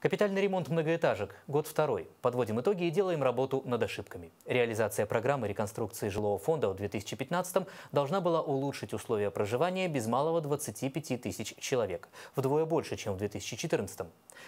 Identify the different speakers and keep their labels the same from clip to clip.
Speaker 1: Капитальный ремонт многоэтажек. Год второй. Подводим итоги и делаем работу над ошибками. Реализация программы реконструкции жилого фонда в 2015 должна была улучшить условия проживания без малого 25 тысяч человек. Вдвое больше, чем в 2014.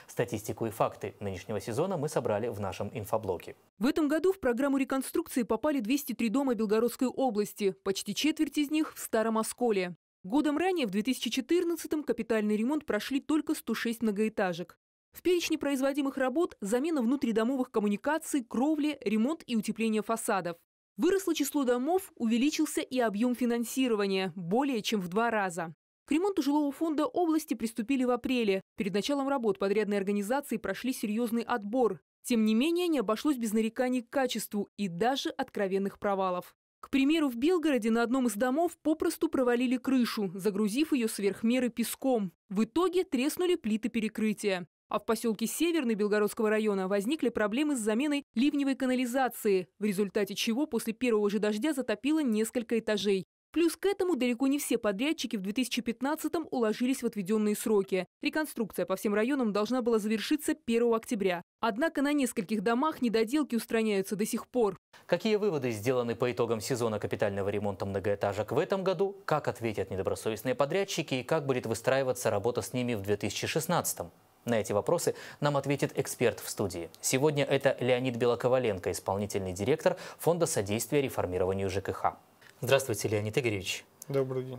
Speaker 1: Статистику и факты нынешнего сезона мы собрали в нашем инфоблоке.
Speaker 2: В этом году в программу реконструкции попали 203 дома Белгородской области. Почти четверть из них в Старом Осколе. Годом ранее, в 2014-м, капитальный ремонт прошли только 106 многоэтажек. В перечне производимых работ замена внутридомовых коммуникаций, кровли, ремонт и утепление фасадов. Выросло число домов, увеличился и объем финансирования – более чем в два раза. К ремонту жилого фонда области приступили в апреле. Перед началом работ подрядные организации прошли серьезный отбор. Тем не менее, не обошлось без нареканий к качеству и даже откровенных провалов. К примеру, в Белгороде на одном из домов попросту провалили крышу, загрузив ее сверх меры песком. В итоге треснули плиты перекрытия. А в поселке Северный Белгородского района возникли проблемы с заменой ливневой канализации, в результате чего после первого же дождя затопило несколько этажей. Плюс к этому далеко не все подрядчики в 2015-м уложились в отведенные сроки. Реконструкция по всем районам должна была завершиться 1 октября. Однако на нескольких домах недоделки устраняются до сих пор.
Speaker 1: Какие выводы сделаны по итогам сезона капитального ремонта многоэтажек в этом году? Как ответят недобросовестные подрядчики и как будет выстраиваться работа с ними в 2016 -м? На эти вопросы нам ответит эксперт в студии. Сегодня это Леонид Белоковаленко, исполнительный директор Фонда содействия реформированию ЖКХ. Здравствуйте, Леонид Игоревич. Добрый день.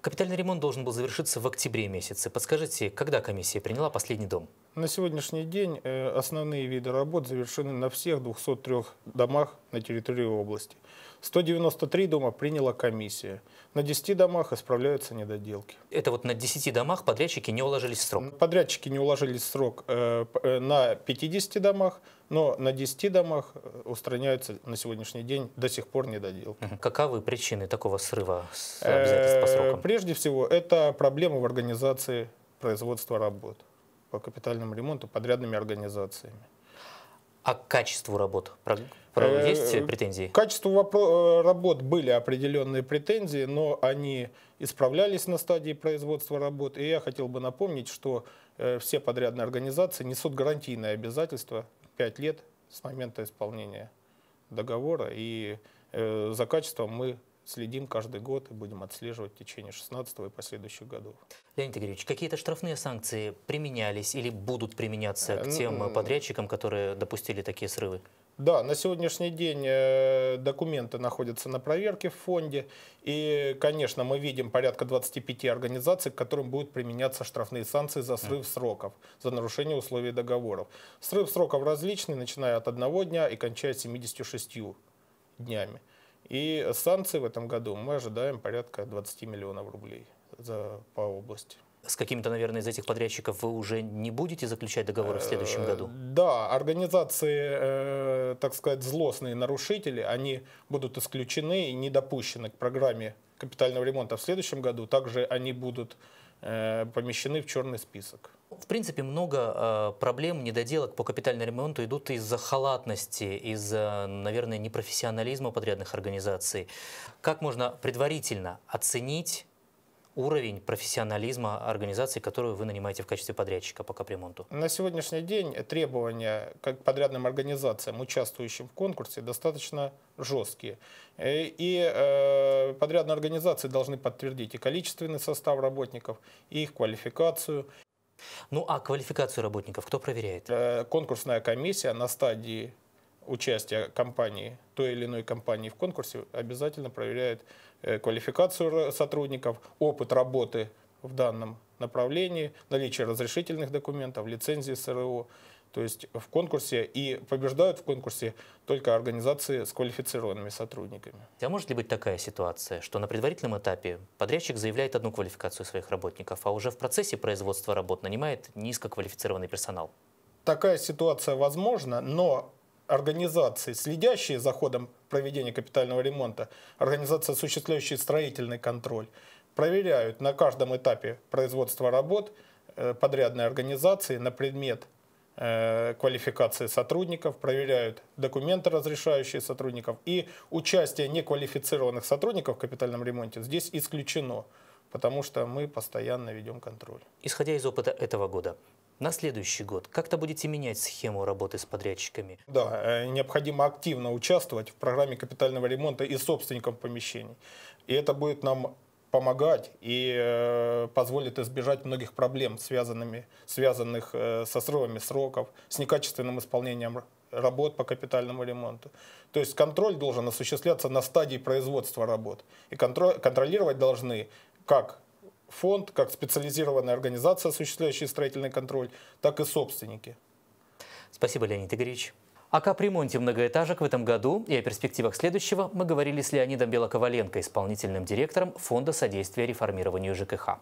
Speaker 1: Капитальный ремонт должен был завершиться в октябре месяце. Подскажите, когда комиссия приняла последний дом?
Speaker 3: На сегодняшний день э, основные виды работ завершены на всех 203 домах на территории области. 193 дома приняла комиссия. На 10 домах исправляются недоделки.
Speaker 1: Это вот на 10 домах подрядчики не уложились в срок?
Speaker 3: Подрядчики не уложились в срок э, э, на 50 домах, но на 10 домах э, устраняются на сегодняшний день до сих пор недоделки. Каковы причины такого срыва с обязательств по срокам? Прежде всего, это проблема в организации производства работ по капитальному ремонту подрядными организациями. А к качеству работ э, есть э, претензии? К качеству э, работ были определенные претензии, но они исправлялись на стадии производства работ. И я хотел бы напомнить, что все подрядные организации несут гарантийное обязательство 5 лет с момента исполнения договора. И за качеством мы следим каждый год и будем отслеживать в течение 16 и последующих годов.
Speaker 1: Леонид Игоревич, какие-то штрафные санкции применялись или будут применяться к э, тем ну, подрядчикам, которые допустили такие срывы?
Speaker 3: Да, на сегодняшний день э, документы находятся на проверке в фонде. И, конечно, мы видим порядка 25 организаций, к которым будут применяться штрафные санкции за срыв сроков, за нарушение условий договоров. Срыв сроков различный, начиная от одного дня и кончая 76 днями. И санкции в этом году мы ожидаем порядка 20 миллионов рублей за, по области.
Speaker 1: С какими-то, наверное, из этих подрядчиков вы уже не будете заключать договоры в следующем э, году?
Speaker 3: Да, организации, э, так сказать, злостные нарушители, они будут исключены и не к программе капитального ремонта в следующем году. Также они будут э, помещены в черный список. В принципе, много э,
Speaker 1: проблем, недоделок по капитальному ремонту идут из-за халатности, из-за, наверное, непрофессионализма подрядных организаций. Как можно предварительно оценить уровень профессионализма организации, которую вы нанимаете в качестве подрядчика по капремонту?
Speaker 3: На сегодняшний день требования к подрядным организациям, участвующим в конкурсе, достаточно жесткие. Э, и, э, подрядные организации должны подтвердить и количественный состав работников, и их квалификацию, ну а квалификацию работников кто проверяет? Э, конкурсная комиссия на стадии участия компании, той или иной компании в конкурсе обязательно проверяет э, квалификацию сотрудников, опыт работы в данном направлении, наличие разрешительных документов, лицензии СРО то есть в конкурсе и побеждают в конкурсе только организации с квалифицированными сотрудниками.
Speaker 1: А может ли быть такая ситуация, что на предварительном этапе подрядчик заявляет одну квалификацию своих работников, а уже в процессе производства работ нанимает низкоквалифицированный персонал?
Speaker 3: Такая ситуация возможна, но организации, следящие за ходом проведения капитального ремонта, организации, осуществляющие строительный контроль, проверяют на каждом этапе производства работ э, подрядной организации на предмет Э, квалификации сотрудников, проверяют документы, разрешающие сотрудников. И участие неквалифицированных сотрудников в капитальном ремонте здесь исключено, потому что мы постоянно ведем контроль.
Speaker 1: Исходя из опыта этого года, на следующий год как-то будете менять схему работы с подрядчиками?
Speaker 3: Да, э, необходимо активно участвовать в программе капитального ремонта и собственником помещений. И это будет нам помогать и э, позволит избежать многих проблем, связанными, связанных э, со срывами сроков, с некачественным исполнением работ по капитальному ремонту. То есть контроль должен осуществляться на стадии производства работ. И контроль, контролировать должны как фонд, как специализированная организация, осуществляющая строительный контроль, так и собственники.
Speaker 1: Спасибо, Леонид Игоревич. О капремонте многоэтажек в этом году и о перспективах следующего мы говорили с Леонидом Белоковаленко, исполнительным директором Фонда содействия реформированию ЖКХ.